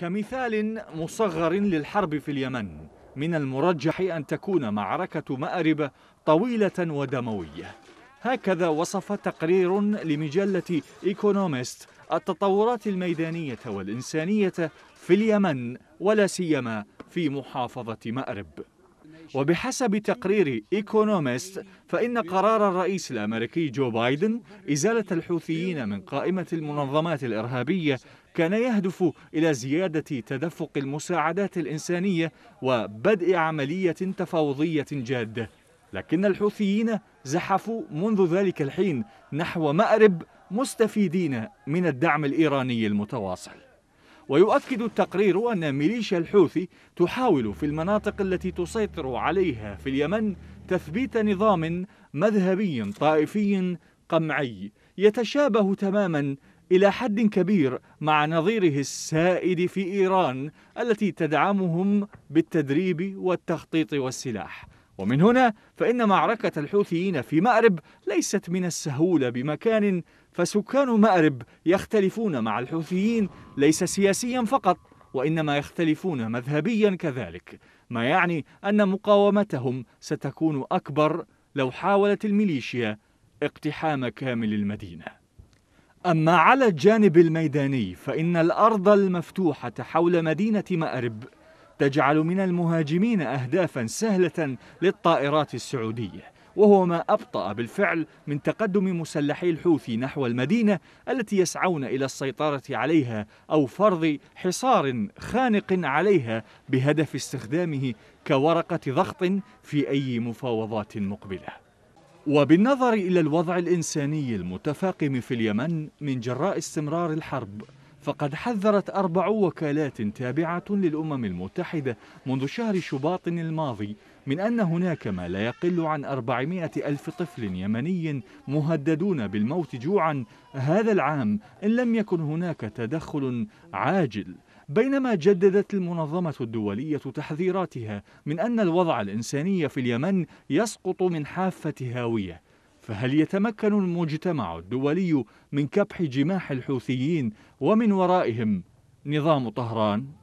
كمثال مصغر للحرب في اليمن من المرجح أن تكون معركة مأرب طويلة ودموية هكذا وصف تقرير لمجلة إيكونوميست التطورات الميدانية والإنسانية في اليمن ولا سيما في محافظة مأرب وبحسب تقرير إيكونومست فإن قرار الرئيس الأمريكي جو بايدن إزالة الحوثيين من قائمة المنظمات الإرهابية كان يهدف إلى زيادة تدفق المساعدات الإنسانية وبدء عملية تفاوضية جادة لكن الحوثيين زحفوا منذ ذلك الحين نحو مأرب مستفيدين من الدعم الإيراني المتواصل ويؤكد التقرير أن ميليشيا الحوثي تحاول في المناطق التي تسيطر عليها في اليمن تثبيت نظام مذهبي طائفي قمعي يتشابه تماما إلى حد كبير مع نظيره السائد في إيران التي تدعمهم بالتدريب والتخطيط والسلاح ومن هنا فإن معركة الحوثيين في مأرب ليست من السهولة بمكان فسكان مأرب يختلفون مع الحوثيين ليس سياسيا فقط وإنما يختلفون مذهبيا كذلك ما يعني أن مقاومتهم ستكون أكبر لو حاولت الميليشيا اقتحام كامل المدينة أما على الجانب الميداني فإن الأرض المفتوحة حول مدينة مأرب تجعل من المهاجمين أهدافا سهلة للطائرات السعودية وهو ما أبطأ بالفعل من تقدم مسلحي الحوثي نحو المدينة التي يسعون إلى السيطرة عليها أو فرض حصار خانق عليها بهدف استخدامه كورقة ضغط في أي مفاوضات مقبلة وبالنظر إلى الوضع الإنساني المتفاقم في اليمن من جراء استمرار الحرب فقد حذرت أربع وكالات تابعة للأمم المتحدة منذ شهر شباط الماضي من أن هناك ما لا يقل عن 400 ألف طفل يمني مهددون بالموت جوعا هذا العام إن لم يكن هناك تدخل عاجل بينما جددت المنظمة الدولية تحذيراتها من أن الوضع الإنساني في اليمن يسقط من حافة هاوية فهل يتمكن المجتمع الدولي من كبح جماح الحوثيين ومن ورائهم نظام طهران؟